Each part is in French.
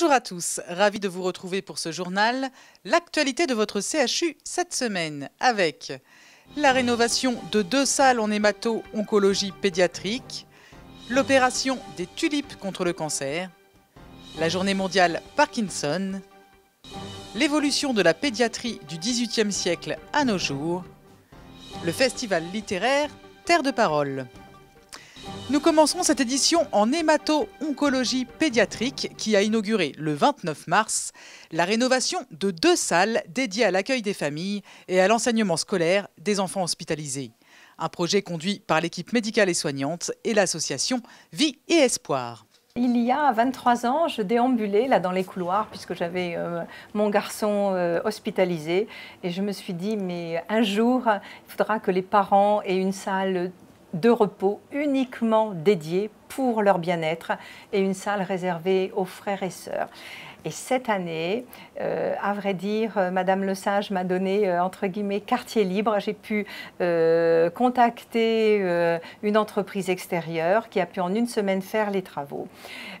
Bonjour à tous, ravi de vous retrouver pour ce journal, l'actualité de votre CHU cette semaine avec la rénovation de deux salles en hémato-oncologie pédiatrique, l'opération des tulipes contre le cancer, la journée mondiale Parkinson, l'évolution de la pédiatrie du XVIIIe siècle à nos jours, le festival littéraire Terre de Parole. Nous commencerons cette édition en hémato-oncologie pédiatrique qui a inauguré le 29 mars la rénovation de deux salles dédiées à l'accueil des familles et à l'enseignement scolaire des enfants hospitalisés. Un projet conduit par l'équipe médicale et soignante et l'association Vie et Espoir. Il y a 23 ans, je déambulais là dans les couloirs puisque j'avais euh, mon garçon euh, hospitalisé et je me suis dit mais un jour, il faudra que les parents aient une salle de repos uniquement dédiés pour leur bien-être et une salle réservée aux frères et sœurs. Et cette année, euh, à vrai dire, euh, Madame Le Sage m'a donné, euh, entre guillemets, quartier libre. J'ai pu contacter une entreprise extérieure qui a pu en une semaine faire les travaux.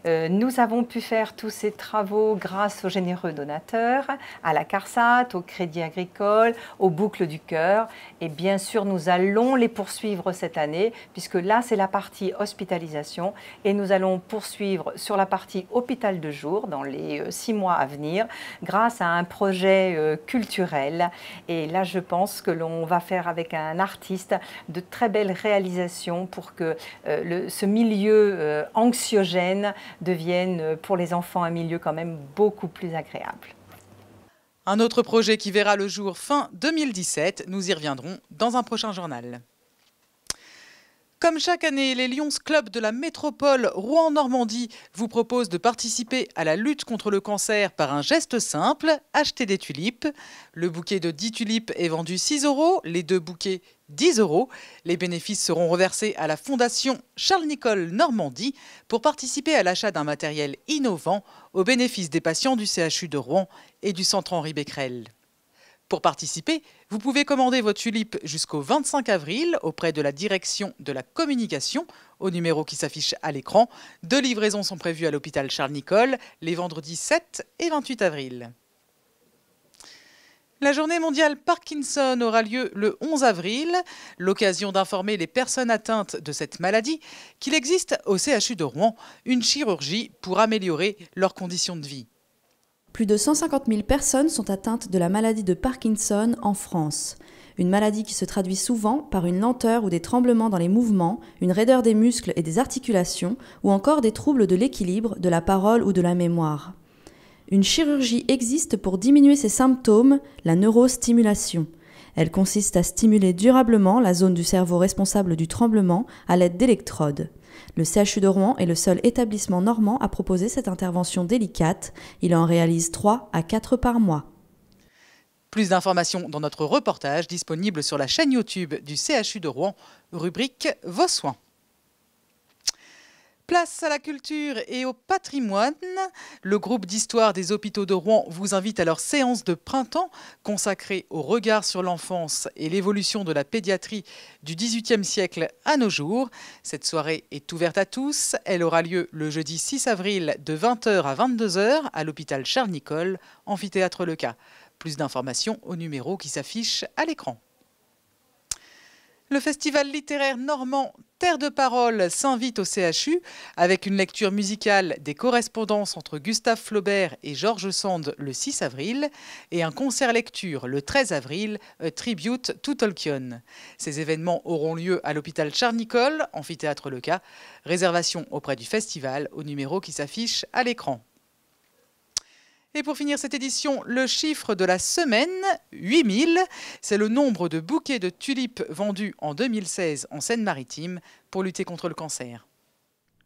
nous avons pu faire tous ces travaux grâce aux généreux donateurs, à la CARSAT, au Crédit Agricole, aux Boucles du Cœur. Et bien sûr, nous allons les poursuivre cette année, puisque là, c'est la partie hospitalisation. Et nous allons poursuivre sur la partie hôpital de jour, dans les six mois à venir grâce à un projet euh, culturel. Et là, je pense que l'on va faire avec un artiste de très belles réalisations pour que euh, ce milieu euh, anxiogène devienne pour les enfants un milieu quand même beaucoup plus agréable. Un autre projet qui verra le jour fin 2017, nous y reviendrons dans un prochain journal. Comme chaque année, les Lions Club de la métropole Rouen-Normandie vous proposent de participer à la lutte contre le cancer par un geste simple, acheter des tulipes. Le bouquet de 10 tulipes est vendu 6 euros, les deux bouquets 10 euros. Les bénéfices seront reversés à la Fondation charles nicole Normandie pour participer à l'achat d'un matériel innovant au bénéfice des patients du CHU de Rouen et du Centre Henri Becquerel. Pour participer, vous pouvez commander votre tulipe jusqu'au 25 avril auprès de la direction de la communication au numéro qui s'affiche à l'écran. Deux livraisons sont prévues à l'hôpital charles nicole les vendredis 7 et 28 avril. La journée mondiale Parkinson aura lieu le 11 avril, l'occasion d'informer les personnes atteintes de cette maladie qu'il existe au CHU de Rouen une chirurgie pour améliorer leurs conditions de vie. Plus de 150 000 personnes sont atteintes de la maladie de Parkinson en France. Une maladie qui se traduit souvent par une lenteur ou des tremblements dans les mouvements, une raideur des muscles et des articulations, ou encore des troubles de l'équilibre, de la parole ou de la mémoire. Une chirurgie existe pour diminuer ces symptômes, la neurostimulation. Elle consiste à stimuler durablement la zone du cerveau responsable du tremblement à l'aide d'électrodes. Le CHU de Rouen est le seul établissement normand à proposer cette intervention délicate. Il en réalise 3 à 4 par mois. Plus d'informations dans notre reportage disponible sur la chaîne YouTube du CHU de Rouen, rubrique Vos soins. Place à la culture et au patrimoine. Le groupe d'histoire des hôpitaux de Rouen vous invite à leur séance de printemps consacrée au regard sur l'enfance et l'évolution de la pédiatrie du XVIIIe siècle à nos jours. Cette soirée est ouverte à tous. Elle aura lieu le jeudi 6 avril de 20h à 22h à l'hôpital Charles-Nicolle, amphithéâtre Leca. Plus d'informations au numéro qui s'affiche à l'écran. Le festival littéraire normand Terre de Parole s'invite au CHU avec une lecture musicale des correspondances entre Gustave Flaubert et Georges Sand le 6 avril et un concert lecture le 13 avril, Tribute to Tolkien. Ces événements auront lieu à l'hôpital Charnicole, amphithéâtre Leca. Réservation auprès du festival au numéro qui s'affiche à l'écran. Et pour finir cette édition, le chiffre de la semaine, 8000, c'est le nombre de bouquets de tulipes vendus en 2016 en Seine-Maritime pour lutter contre le cancer.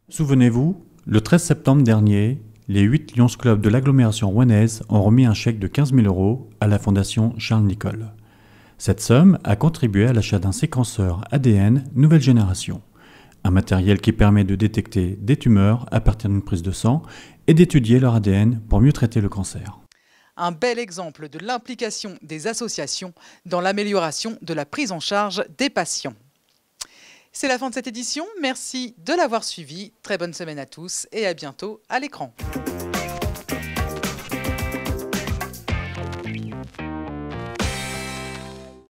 Souvenez-vous, le 13 septembre dernier, les 8 Lions Club de l'agglomération rouennaise ont remis un chèque de 15 000 euros à la fondation Charles Nicole. Cette somme a contribué à l'achat d'un séquenceur ADN nouvelle génération, un matériel qui permet de détecter des tumeurs à partir d'une prise de sang et d'étudier leur ADN pour mieux traiter le cancer. Un bel exemple de l'implication des associations dans l'amélioration de la prise en charge des patients. C'est la fin de cette édition, merci de l'avoir suivi, très bonne semaine à tous et à bientôt à l'écran.